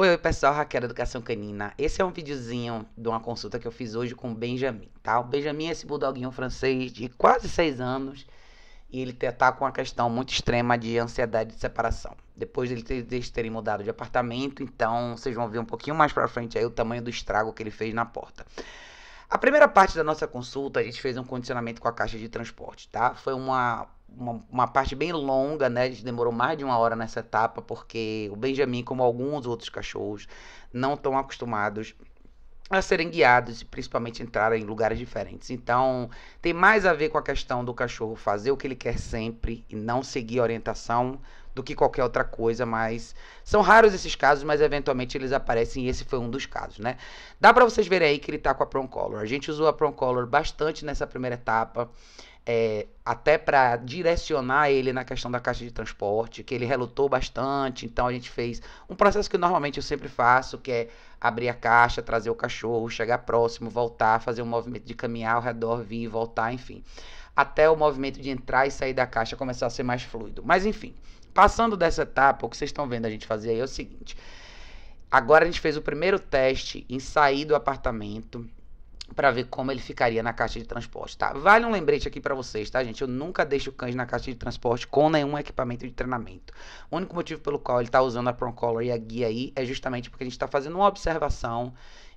Oi, oi pessoal, Raquel Educação Canina. Esse é um videozinho de uma consulta que eu fiz hoje com o Benjamin, tá? O Benjamin é esse bulldoguinho francês de quase 6 anos e ele tá com uma questão muito extrema de ansiedade de separação. Depois deles ter, terem mudado de apartamento, então vocês vão ver um pouquinho mais pra frente aí o tamanho do estrago que ele fez na porta. A primeira parte da nossa consulta, a gente fez um condicionamento com a caixa de transporte, tá? Foi uma uma, uma, parte bem longa, né? A gente demorou mais de uma hora nessa etapa, porque o Benjamin, como alguns outros cachorros, não estão acostumados a serem guiados e principalmente entrar em lugares diferentes. Então, tem mais a ver com a questão do cachorro fazer o que ele quer sempre e não seguir a orientação do que qualquer outra coisa, mas são raros esses casos, mas eventualmente eles aparecem e esse foi um dos casos, né? Dá para vocês verem aí que ele tá com a Prong color. A gente usou a Prong color bastante nessa primeira etapa é, até para direcionar ele na questão da caixa de transporte, que ele relutou bastante. Então a gente fez um processo que normalmente eu sempre faço, que é abrir a caixa, trazer o cachorro, chegar próximo, voltar, fazer um movimento de caminhar ao redor, vir, voltar, enfim. Até o movimento de entrar e sair da caixa começar a ser mais fluido. Mas enfim, passando dessa etapa, o que vocês estão vendo a gente fazer aí é o seguinte. Agora a gente fez o primeiro teste em sair do apartamento para ver como ele ficaria na caixa de transporte, tá? Vale um lembrete aqui para vocês, tá, gente? Eu nunca deixo cães na caixa de transporte com nenhum equipamento de treinamento. O único motivo pelo qual ele tá usando a collar e a guia aí é justamente porque a gente tá fazendo uma observação.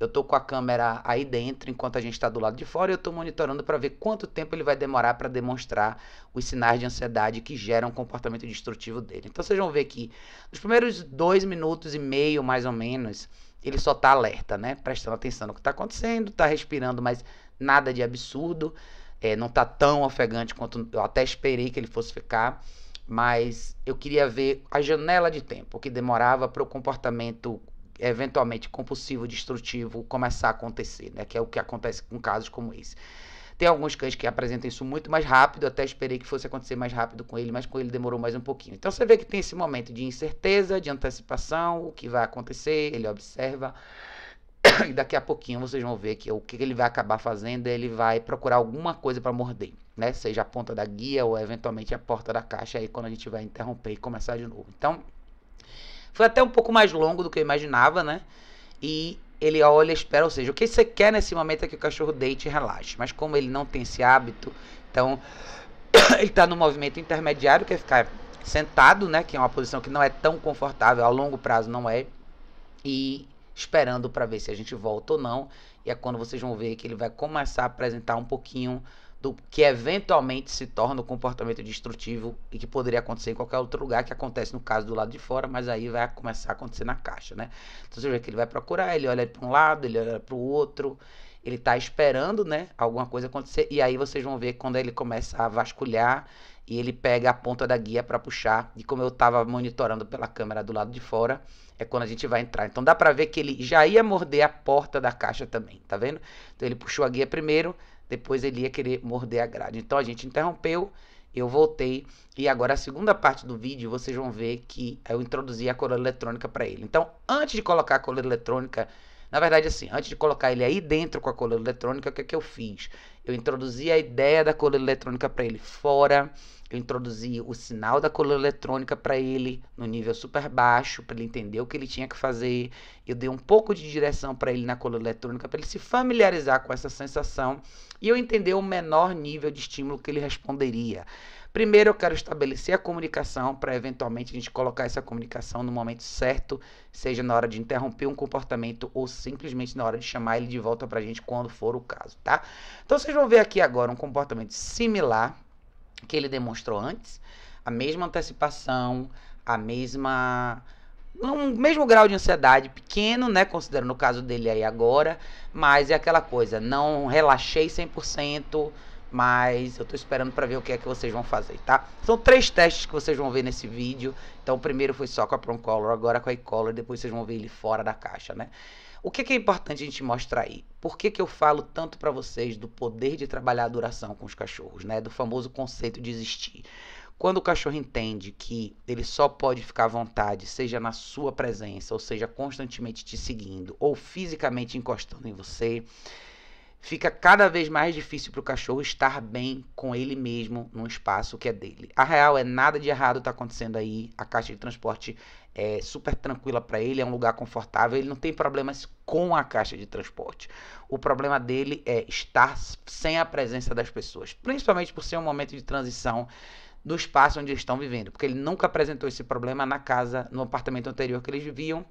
Eu tô com a câmera aí dentro enquanto a gente está do lado de fora e eu tô monitorando para ver quanto tempo ele vai demorar para demonstrar os sinais de ansiedade que geram o comportamento destrutivo dele. Então vocês vão ver aqui, nos primeiros dois minutos e meio, mais ou menos, ele só está alerta, né? Prestando atenção no que está acontecendo, está respirando, mas nada de absurdo. É, não está tão ofegante quanto eu até esperei que ele fosse ficar. Mas eu queria ver a janela de tempo que demorava para o comportamento eventualmente compulsivo, destrutivo, começar a acontecer, né? Que é o que acontece com casos como esse. Tem alguns cães que apresentam isso muito mais rápido, até esperei que fosse acontecer mais rápido com ele, mas com ele demorou mais um pouquinho. Então você vê que tem esse momento de incerteza, de antecipação, o que vai acontecer, ele observa. E daqui a pouquinho vocês vão ver que o que ele vai acabar fazendo, ele vai procurar alguma coisa para morder, né? Seja a ponta da guia ou eventualmente a porta da caixa aí quando a gente vai interromper e começar de novo. Então, foi até um pouco mais longo do que eu imaginava, né? E ele olha e espera. Ou seja, o que você quer nesse momento é que o cachorro deite e relaxe. Mas como ele não tem esse hábito, então ele está no movimento intermediário, que é ficar sentado, né? Que é uma posição que não é tão confortável, a longo prazo não é. E esperando para ver se a gente volta ou não. E é quando vocês vão ver que ele vai começar a apresentar um pouquinho do que eventualmente se torna o um comportamento destrutivo e que poderia acontecer em qualquer outro lugar, que acontece no caso do lado de fora, mas aí vai começar a acontecer na caixa, né? Então você vê que ele vai procurar, ele olha para um lado, ele olha para o outro, ele está esperando, né, alguma coisa acontecer, e aí vocês vão ver quando ele começa a vasculhar e ele pega a ponta da guia para puxar, e como eu estava monitorando pela câmera do lado de fora, é quando a gente vai entrar. Então dá para ver que ele já ia morder a porta da caixa também, tá vendo? Então ele puxou a guia primeiro, depois ele ia querer morder a grade. Então a gente interrompeu, eu voltei e agora a segunda parte do vídeo vocês vão ver que eu introduzi a coleira eletrônica para ele. Então, antes de colocar a coleira eletrônica, na verdade, assim, antes de colocar ele aí dentro com a coleira eletrônica, o que, é que eu fiz? Eu introduzi a ideia da coleira eletrônica para ele fora, eu introduzi o sinal da coleira eletrônica para ele no nível super baixo, para ele entender o que ele tinha que fazer. Eu dei um pouco de direção para ele na coleira eletrônica, para ele se familiarizar com essa sensação e eu entender o menor nível de estímulo que ele responderia. Primeiro, eu quero estabelecer a comunicação para eventualmente a gente colocar essa comunicação no momento certo, seja na hora de interromper um comportamento ou simplesmente na hora de chamar ele de volta para a gente quando for o caso, tá? Então vocês vão ver aqui agora um comportamento similar que ele demonstrou antes, a mesma antecipação, a mesma um mesmo grau de ansiedade pequeno, né, considerando o caso dele aí agora, mas é aquela coisa, não relaxei 100%, mas eu estou esperando para ver o que é que vocês vão fazer, tá? São três testes que vocês vão ver nesse vídeo. Então, o primeiro foi só com a color, agora com a e depois vocês vão ver ele fora da caixa, né? O que é, que é importante a gente mostrar aí? Por que, que eu falo tanto para vocês do poder de trabalhar a duração com os cachorros, né? Do famoso conceito de existir. Quando o cachorro entende que ele só pode ficar à vontade, seja na sua presença, ou seja, constantemente te seguindo, ou fisicamente encostando em você, fica cada vez mais difícil para o cachorro estar bem com ele mesmo num espaço que é dele. A real é nada de errado está acontecendo aí. A caixa de transporte é super tranquila para ele, é um lugar confortável, ele não tem problemas com a caixa de transporte. O problema dele é estar sem a presença das pessoas, principalmente por ser um momento de transição do espaço onde eles estão vivendo, porque ele nunca apresentou esse problema na casa, no apartamento anterior que eles viviam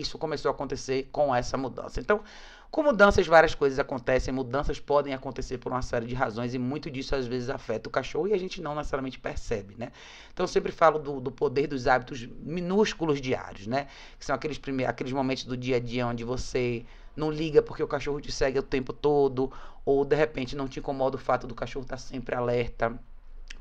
isso começou a acontecer com essa mudança. Então, com mudanças, várias coisas acontecem, mudanças podem acontecer por uma série de razões e muito disso às vezes afeta o cachorro e a gente não necessariamente percebe, né? Então eu sempre falo do, do poder dos hábitos minúsculos diários, né? Que são aqueles, primeiros, aqueles momentos do dia a dia onde você não liga porque o cachorro te segue o tempo todo ou de repente não te incomoda o fato do cachorro estar sempre alerta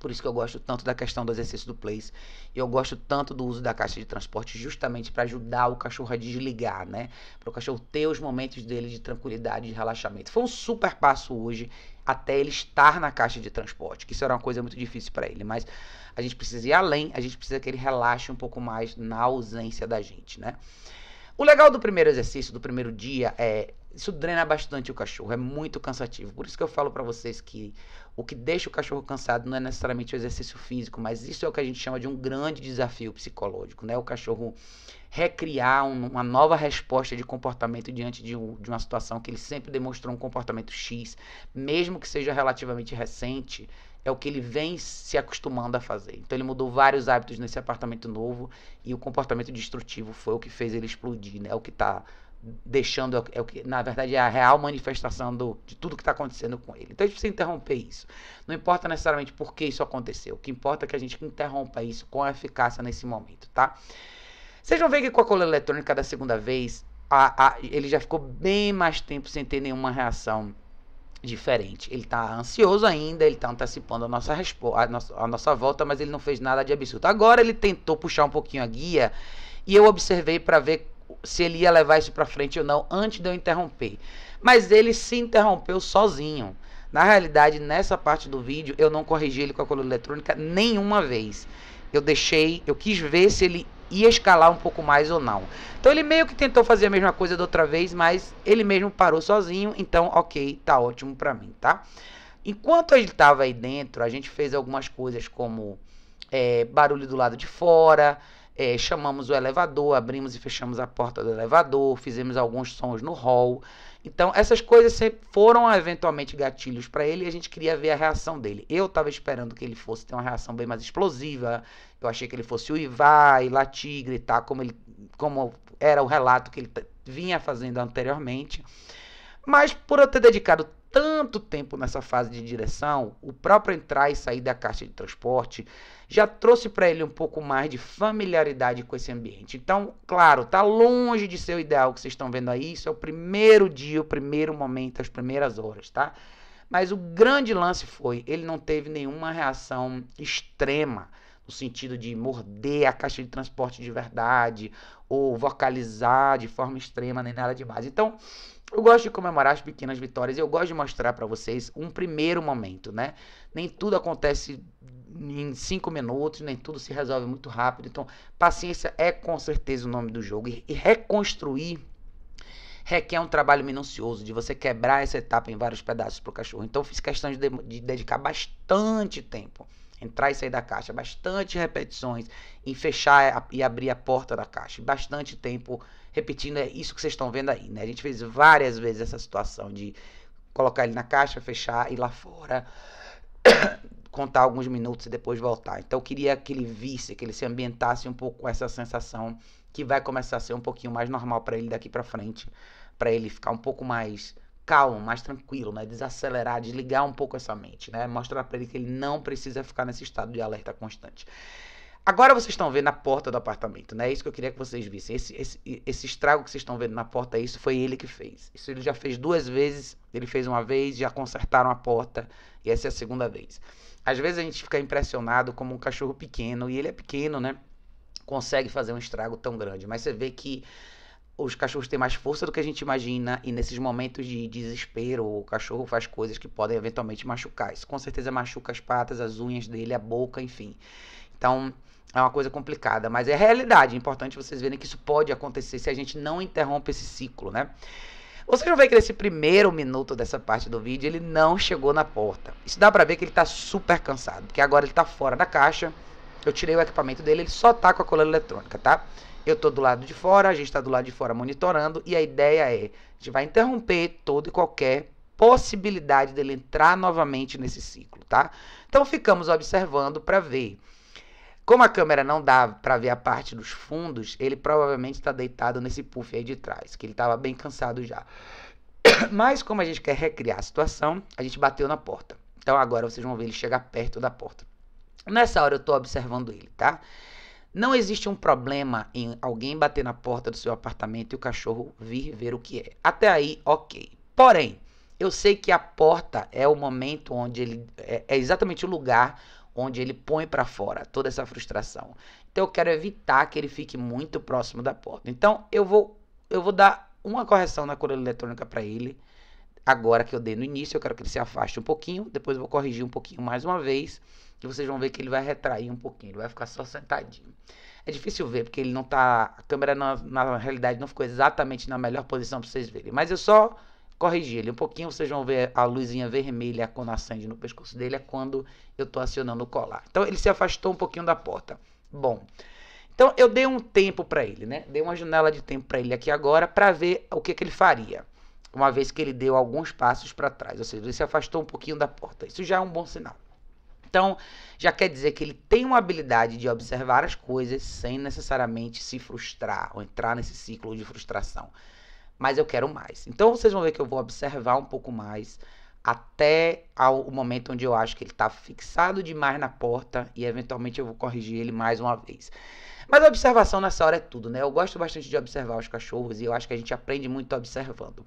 por isso que eu gosto tanto da questão do exercício do place. E eu gosto tanto do uso da caixa de transporte justamente para ajudar o cachorro a desligar, né? Para o cachorro ter os momentos dele de tranquilidade, de relaxamento. Foi um super passo hoje até ele estar na caixa de transporte, que isso era uma coisa muito difícil para ele, mas a gente precisa ir além, a gente precisa que ele relaxe um pouco mais na ausência da gente, né? O legal do primeiro exercício, do primeiro dia, é isso drena bastante o cachorro, é muito cansativo. Por isso que eu falo para vocês que o que deixa o cachorro cansado não é necessariamente o exercício físico, mas isso é o que a gente chama de um grande desafio psicológico, né? O cachorro recriar um, uma nova resposta de comportamento diante de, um, de uma situação que ele sempre demonstrou um comportamento X, mesmo que seja relativamente recente, é o que ele vem se acostumando a fazer. Então ele mudou vários hábitos nesse apartamento novo e o comportamento destrutivo foi o que fez ele explodir, né? O que está deixando é o que na verdade é a real manifestação do, de tudo que está acontecendo com ele. Então a gente precisa interromper isso. Não importa necessariamente por que isso aconteceu. O que importa é que a gente interrompa isso com eficácia nesse momento, tá? Vocês vão ver que com a cola eletrônica da segunda vez, a, a, ele já ficou bem mais tempo sem ter nenhuma reação diferente. Ele está ansioso ainda, ele está antecipando a nossa, a, nossa, a nossa volta, mas ele não fez nada de absurdo. Agora ele tentou puxar um pouquinho a guia e eu observei para ver se ele ia levar isso para frente ou não antes de eu interromper. Mas ele se interrompeu sozinho. Na realidade, nessa parte do vídeo, eu não corrigi ele com a coluna eletrônica nenhuma vez. Eu deixei, eu quis ver se ele ia escalar um pouco mais ou não. Então ele meio que tentou fazer a mesma coisa da outra vez, mas ele mesmo parou sozinho, então ok, tá ótimo para mim, tá? Enquanto ele tava aí dentro, a gente fez algumas coisas como é, barulho do lado de fora, é, chamamos o elevador, abrimos e fechamos a porta do elevador, fizemos alguns sons no hall. Então, essas coisas foram eventualmente gatilhos para ele e a gente queria ver a reação dele. Eu estava esperando que ele fosse ter uma reação bem mais explosiva. Eu achei que ele fosse uivar e latir, gritar, como, ele, como era o relato que ele vinha fazendo anteriormente. Mas por eu ter dedicado tanto tempo nessa fase de direção, o próprio entrar e sair da caixa de transporte já trouxe para ele um pouco mais de familiaridade com esse ambiente. Então, claro, tá longe de ser o ideal que vocês estão vendo aí, isso é o primeiro dia, o primeiro momento, as primeiras horas, tá? Mas o grande lance foi, ele não teve nenhuma reação extrema no sentido de morder a caixa de transporte de verdade ou vocalizar de forma extrema nem nada base. Então, eu gosto de comemorar as pequenas vitórias. Eu gosto de mostrar para vocês um primeiro momento, né? Nem tudo acontece em cinco minutos, nem tudo se resolve muito rápido. Então, paciência é com certeza o nome do jogo. E reconstruir requer um trabalho minucioso de você quebrar essa etapa em vários pedaços pro cachorro. Então, fiz questão de, de dedicar bastante tempo entrar e sair da caixa, bastante repetições em fechar e abrir a porta da caixa, bastante tempo repetindo, é isso que vocês estão vendo aí, né? A gente fez várias vezes essa situação de colocar ele na caixa, fechar e lá fora contar alguns minutos e depois voltar. Então eu queria que ele visse, que ele se ambientasse um pouco com essa sensação que vai começar a ser um pouquinho mais normal para ele daqui para frente, para ele ficar um pouco mais calmo, mais tranquilo, né? Desacelerar, desligar um pouco essa mente, né? Mostrar para ele que ele não precisa ficar nesse estado de alerta constante. Agora vocês estão vendo a porta do apartamento, né? É isso que eu queria que vocês vissem. Esse, esse, esse estrago que vocês estão vendo na porta, isso foi ele que fez. Isso ele já fez duas vezes. Ele fez uma vez, já consertaram a porta. E essa é a segunda vez. Às vezes a gente fica impressionado como um cachorro pequeno, e ele é pequeno, né? Consegue fazer um estrago tão grande. Mas você vê que os cachorros têm mais força do que a gente imagina e nesses momentos de desespero o cachorro faz coisas que podem eventualmente machucar. Isso com certeza machuca as patas, as unhas dele, a boca, enfim. Então é uma coisa complicada, mas é realidade. É importante vocês verem que isso pode acontecer se a gente não interrompe esse ciclo, né? Vocês vão ver que nesse primeiro minuto dessa parte do vídeo ele não chegou na porta. Isso dá pra ver que ele tá super cansado, porque agora ele tá fora da caixa. Eu tirei o equipamento dele, ele só tá com a coleira eletrônica, tá? Eu estou do lado de fora, a gente está do lado de fora monitorando, e a ideia é: a gente vai interromper toda e qualquer possibilidade dele entrar novamente nesse ciclo, tá? Então ficamos observando para ver. Como a câmera não dá para ver a parte dos fundos, ele provavelmente está deitado nesse puff aí de trás, que ele estava bem cansado já. Mas como a gente quer recriar a situação, a gente bateu na porta. Então agora vocês vão ver ele chegar perto da porta. Nessa hora eu estou observando ele, tá? Não existe um problema em alguém bater na porta do seu apartamento e o cachorro vir ver o que é. Até aí, ok. Porém, eu sei que a porta é o momento onde ele. é, é exatamente o lugar onde ele põe para fora toda essa frustração. Então eu quero evitar que ele fique muito próximo da porta. Então eu vou eu vou dar uma correção na coleira eletrônica para ele. Agora que eu dei no início, eu quero que ele se afaste um pouquinho, depois eu vou corrigir um pouquinho mais uma vez vocês vão ver que ele vai retrair um pouquinho, ele vai ficar só sentadinho. É difícil ver, porque ele não tá. A câmera na, na realidade não ficou exatamente na melhor posição para vocês verem. Mas eu só corrigi ele um pouquinho, vocês vão ver a luzinha vermelha quando acende no pescoço dele, é quando eu tô acionando o colar. Então ele se afastou um pouquinho da porta. Bom. Então eu dei um tempo para ele, né? Dei uma janela de tempo para ele aqui agora para ver o que, que ele faria uma vez que ele deu alguns passos para trás, ou seja, ele se afastou um pouquinho da porta. Isso já é um bom sinal. Então, já quer dizer que ele tem uma habilidade de observar as coisas sem necessariamente se frustrar ou entrar nesse ciclo de frustração. Mas eu quero mais. Então, vocês vão ver que eu vou observar um pouco mais até o momento onde eu acho que ele está fixado demais na porta e eventualmente eu vou corrigir ele mais uma vez. Mas a observação nessa hora é tudo, né? Eu gosto bastante de observar os cachorros e eu acho que a gente aprende muito observando.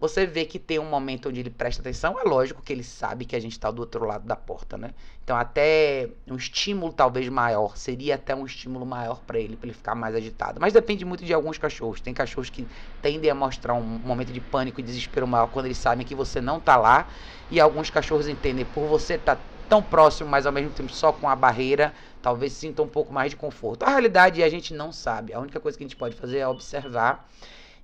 Você vê que tem um momento onde ele presta atenção, é lógico que ele sabe que a gente está do outro lado da porta, né? Então, até um estímulo talvez maior, seria até um estímulo maior para ele, para ele ficar mais agitado. Mas depende muito de alguns cachorros. Tem cachorros que tendem a mostrar um momento de pânico e desespero maior quando eles sabem que você não está lá, e alguns cachorros entendem por você estar tá tão próximo, mas ao mesmo tempo só com a barreira, talvez sinta um pouco mais de conforto. A realidade é a gente não sabe. A única coisa que a gente pode fazer é observar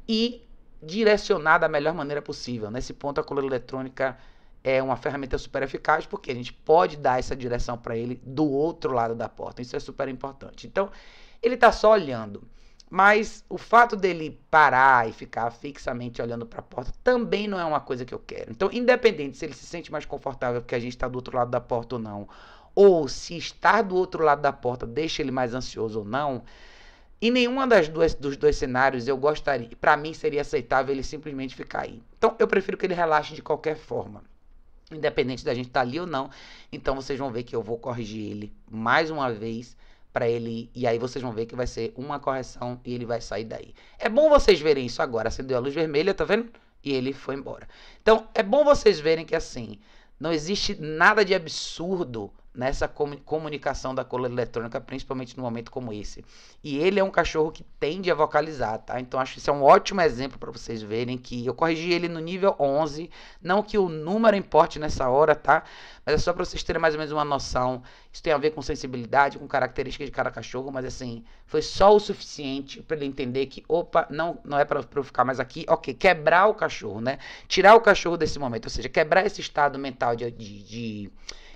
e direcionar da melhor maneira possível. Nesse ponto, a coleira eletrônica é uma ferramenta super eficaz porque a gente pode dar essa direção para ele do outro lado da porta. Isso é super importante. Então, ele está só olhando. Mas o fato dele parar e ficar fixamente olhando para a porta também não é uma coisa que eu quero. Então, independente se ele se sente mais confortável porque a gente está do outro lado da porta ou não, ou se estar do outro lado da porta deixa ele mais ansioso ou não, em nenhuma das duas dos dois cenários eu gostaria, para mim seria aceitável ele simplesmente ficar aí. Então eu prefiro que ele relaxe de qualquer forma, independente da gente estar tá ali ou não. Então vocês vão ver que eu vou corrigir ele mais uma vez para ele e aí vocês vão ver que vai ser uma correção e ele vai sair daí. É bom vocês verem isso agora, acendeu a luz vermelha, tá vendo? E ele foi embora. Então é bom vocês verem que assim, não existe nada de absurdo nessa comunicação da cola eletrônica, principalmente no momento como esse. E ele é um cachorro que tende a vocalizar, tá? Então acho que isso é um ótimo exemplo para vocês verem que eu corrigi ele no nível 11, não que o número importe nessa hora, tá? Mas é só para vocês terem mais ou menos uma noção. Isso tem a ver com sensibilidade, com características de cada cachorro, mas assim, foi só o suficiente para ele entender que, opa, não, não é para eu ficar mais aqui. OK, quebrar o cachorro, né? Tirar o cachorro desse momento, ou seja, quebrar esse estado mental de, de, de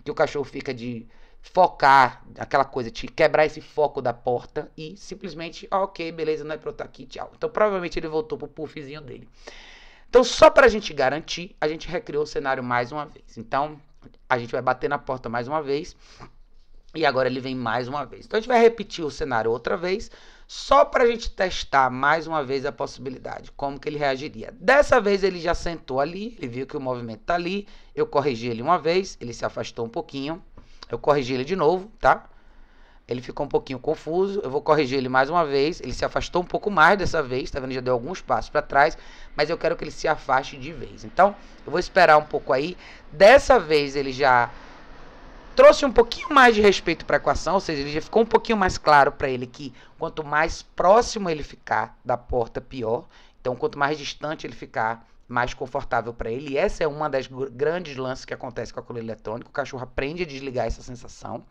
que o cachorro fica de focar aquela coisa, te quebrar esse foco da porta e simplesmente, ah, ok, beleza, não é pra eu estar tá aqui, tchau. Então provavelmente ele voltou pro puffzinho dele. Então só pra gente garantir, a gente recriou o cenário mais uma vez. Então a gente vai bater na porta mais uma vez e agora ele vem mais uma vez. Então a gente vai repetir o cenário outra vez, só para a gente testar mais uma vez a possibilidade, como que ele reagiria. Dessa vez ele já sentou ali, ele viu que o movimento está ali, eu corrigi ele uma vez, ele se afastou um pouquinho, eu corrigi ele de novo, tá? Ele ficou um pouquinho confuso, eu vou corrigir ele mais uma vez, ele se afastou um pouco mais dessa vez, tá vendo? Já deu alguns passos para trás, mas eu quero que ele se afaste de vez. Então, eu vou esperar um pouco aí. Dessa vez ele já trouxe um pouquinho mais de respeito para a equação, ou seja, ele já ficou um pouquinho mais claro para ele que quanto mais próximo ele ficar da porta, pior. Então, quanto mais distante ele ficar, mais confortável para ele. E essa é uma das grandes lances que acontece com a coluna eletrônica. O cachorro aprende a desligar essa sensação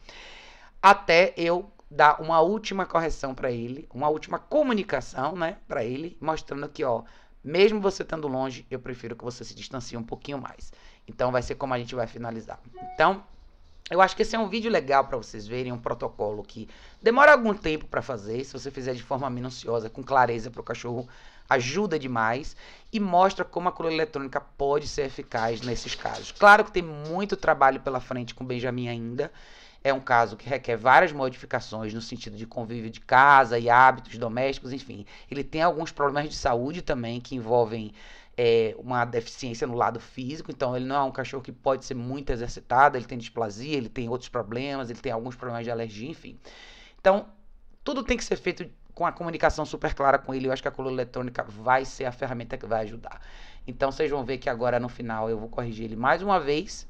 até eu dar uma última correção para ele, uma última comunicação, né, para ele, mostrando que, ó, mesmo você estando longe, eu prefiro que você se distancie um pouquinho mais. Então vai ser como a gente vai finalizar. Então, eu acho que esse é um vídeo legal para vocês verem um protocolo que demora algum tempo para fazer, se você fizer de forma minuciosa, com clareza para o cachorro, ajuda demais e mostra como a coleira eletrônica pode ser eficaz nesses casos. Claro que tem muito trabalho pela frente com o Benjamin ainda. É um caso que requer várias modificações no sentido de convívio de casa e hábitos domésticos, enfim. Ele tem alguns problemas de saúde também que envolvem é, uma deficiência no lado físico, então ele não é um cachorro que pode ser muito exercitado, ele tem displasia, ele tem outros problemas, ele tem alguns problemas de alergia, enfim. Então, tudo tem que ser feito com a comunicação super clara com ele, eu acho que a coluna eletrônica vai ser a ferramenta que vai ajudar. Então vocês vão ver que agora no final eu vou corrigir ele mais uma vez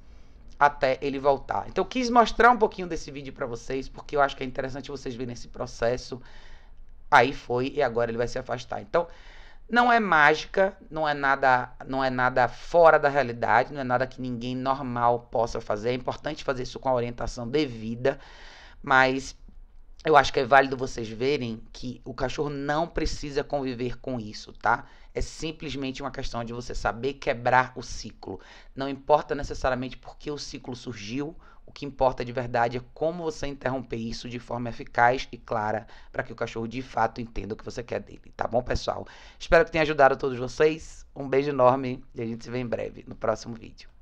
até ele voltar. Então eu quis mostrar um pouquinho desse vídeo para vocês, porque eu acho que é interessante vocês verem esse processo. Aí foi e agora ele vai se afastar. Então, não é mágica, não é nada, não é nada fora da realidade, não é nada que ninguém normal possa fazer. É importante fazer isso com a orientação devida, mas eu acho que é válido vocês verem que o cachorro não precisa conviver com isso, tá? É simplesmente uma questão de você saber quebrar o ciclo. Não importa necessariamente por que o ciclo surgiu o que importa de verdade é como você interromper isso de forma eficaz e clara para que o cachorro de fato entenda o que você quer dele, tá bom, pessoal? Espero que tenha ajudado todos vocês. Um beijo enorme e a gente se vê em breve no próximo vídeo.